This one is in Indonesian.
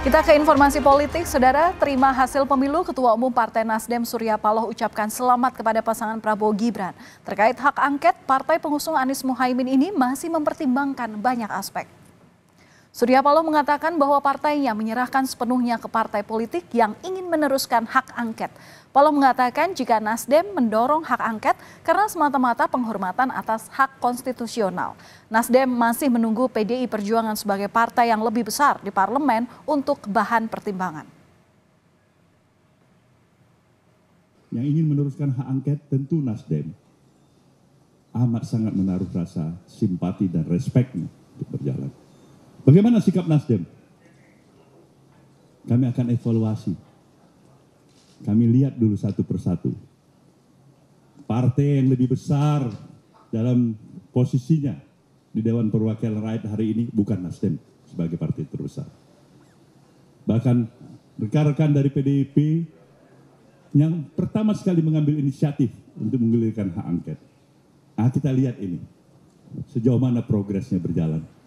Kita ke informasi politik, Saudara. Terima hasil pemilu, Ketua Umum Partai Nasdem Surya Paloh ucapkan selamat kepada pasangan Prabowo Gibran. Terkait hak angket, partai pengusung Anies Muhaimin ini masih mempertimbangkan banyak aspek. Surya Paloh mengatakan bahwa partainya menyerahkan sepenuhnya ke partai politik yang ingin meneruskan hak angket. Paloh mengatakan jika Nasdem mendorong hak angket karena semata-mata penghormatan atas hak konstitusional. Nasdem masih menunggu PDI Perjuangan sebagai partai yang lebih besar di parlemen untuk bahan pertimbangan. Yang ingin meneruskan hak angket tentu Nasdem amat sangat menaruh rasa simpati dan respeknya untuk berjalan. Bagaimana sikap Nasdem? Kami akan evaluasi. Kami lihat dulu satu persatu. Partai yang lebih besar dalam posisinya di Dewan Perwakilan Rakyat hari ini bukan Nasdem sebagai partai terbesar. Bahkan rekan-rekan dari PDIP yang pertama sekali mengambil inisiatif untuk menggulirkan hak angket. Nah, kita lihat ini sejauh mana progresnya berjalan.